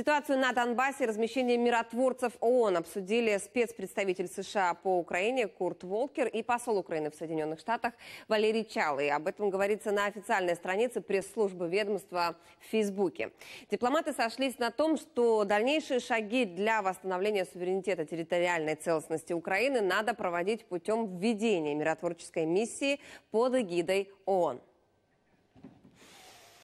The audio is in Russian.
Ситуацию на Донбассе и размещение миротворцев ООН обсудили спецпредставитель США по Украине Курт Волкер и посол Украины в Соединенных Штатах Валерий Чалый. Об этом говорится на официальной странице пресс-службы ведомства в Фейсбуке. Дипломаты сошлись на том, что дальнейшие шаги для восстановления суверенитета территориальной целостности Украины надо проводить путем введения миротворческой миссии под эгидой ООН.